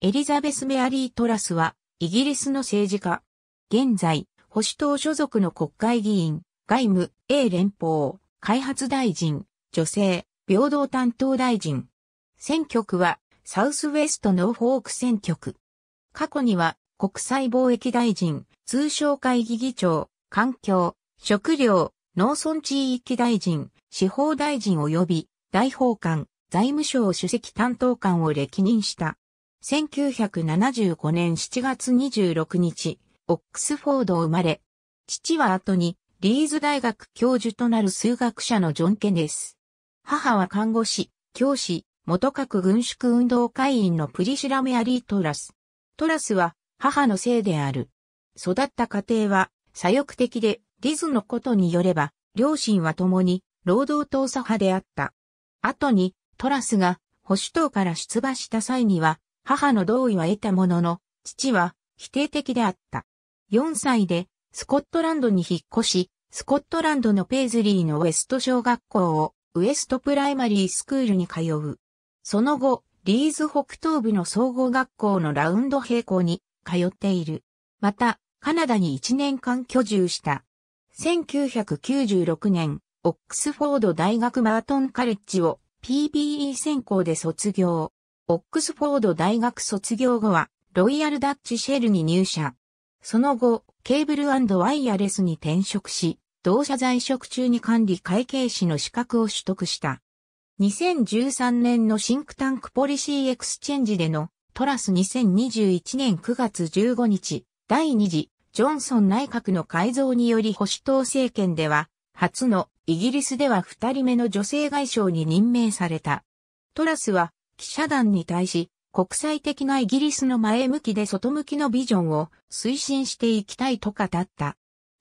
エリザベス・メアリー・トラスは、イギリスの政治家。現在、保守党所属の国会議員、外務、英連邦、開発大臣、女性、平等担当大臣。選挙区は、サウスウェスト・ノーフォーク選挙区。過去には、国際貿易大臣、通商会議議長、環境、食料、農村地域大臣、司法大臣及び、大法官、財務省主席担当官を歴任した。1975年7月26日、オックスフォードを生まれ、父は後にリーズ大学教授となる数学者のジョン・ケネス。母は看護師、教師、元各軍縮運動会員のプリシラ・メアリー・トラス。トラスは母のせいである。育った家庭は左翼的で、リズのことによれば、両親は共に労働党左派であった。後にトラスが保守党から出馬した際には、母の同意は得たものの、父は否定的であった。4歳でスコットランドに引っ越し、スコットランドのペイズリーのウエスト小学校をウエストプライマリースクールに通う。その後、リーズ北東部の総合学校のラウンド並行に通っている。また、カナダに1年間居住した。1996年、オックスフォード大学マートンカレッジを PBE 専攻で卒業。オックスフォード大学卒業後は、ロイヤルダッチシェルに入社。その後、ケーブルワイヤレスに転職し、同社在職中に管理会計士の資格を取得した。2013年のシンクタンクポリシーエクスチェンジでのトラス2021年9月15日、第2次ジョンソン内閣の改造により保守党政権では、初のイギリスでは2人目の女性外相に任命された。トラスは記者団に対し、国際的なイギリスの前向きで外向きのビジョンを推進していきたいと語った。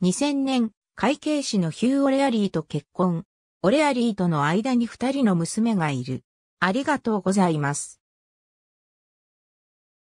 2000年、会計士のヒュー・オレアリーと結婚。オレアリーとの間に二人の娘がいる。ありがとうございます。